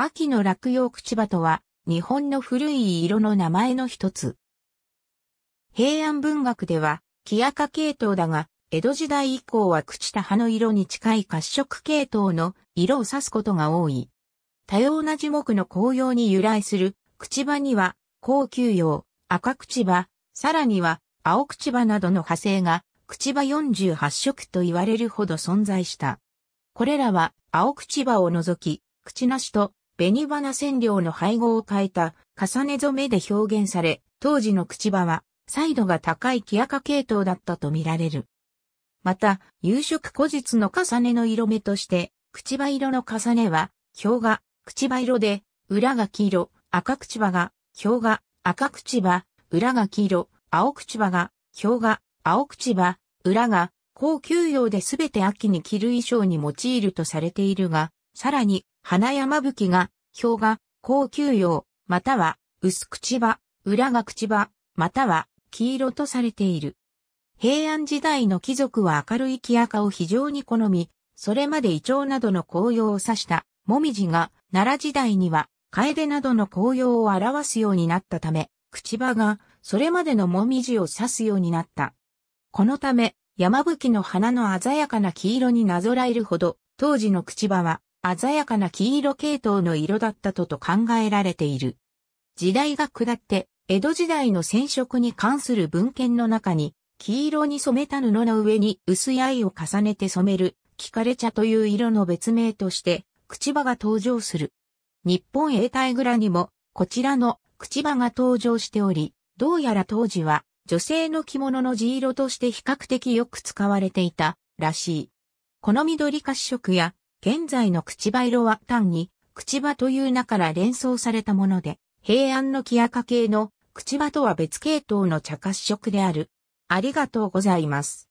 秋の落葉口葉とは、日本の古い色の名前の一つ。平安文学では、木赤系統だが、江戸時代以降は朽ちた葉の色に近い褐色系統の色を指すことが多い。多様な樹木の紅葉に由来する、口葉には、高級葉、赤口葉、さらには、青口葉などの派生が、口葉48色と言われるほど存在した。これらは、青口葉を除き、口なしと紅花染料の配合を変えた重ね染めで表現され、当時の口場は、彩度が高い木赤系統だったと見られる。また、夕食古日の重ねの色目として、口場色の重ねは、表が、口場色で、裏が黄色、赤口場が、表が、赤口場、裏が黄色、青口場が、表が、青口場、裏が、高級用ですべて秋に着る衣装に用いるとされているが、さらに、花山吹きが表が、高級葉、または、薄口葉、裏が口葉、または、黄色とされている。平安時代の貴族は明るい木赤を非常に好み、それまでイチョウなどの紅葉を指したもみじが、奈良時代には、カエデなどの紅葉を表すようになったため、口葉が、それまでのもみじを指すようになった。このため、山吹の花の鮮やかな黄色になぞらえるほど、当時の口葉は、鮮やかな黄色系統の色だったとと考えられている。時代が下って、江戸時代の染色に関する文献の中に、黄色に染めた布の上に薄い藍を重ねて染める、キカレ茶という色の別名として、口葉が登場する。日本永代蔵にも、こちらの口葉が登場しており、どうやら当時は、女性の着物の地色として比較的よく使われていたらしい。この緑褐色や現在の口場色は単に、口場という名から連想されたもので、平安の木赤系の口場とは別系統の茶褐色である。ありがとうございます。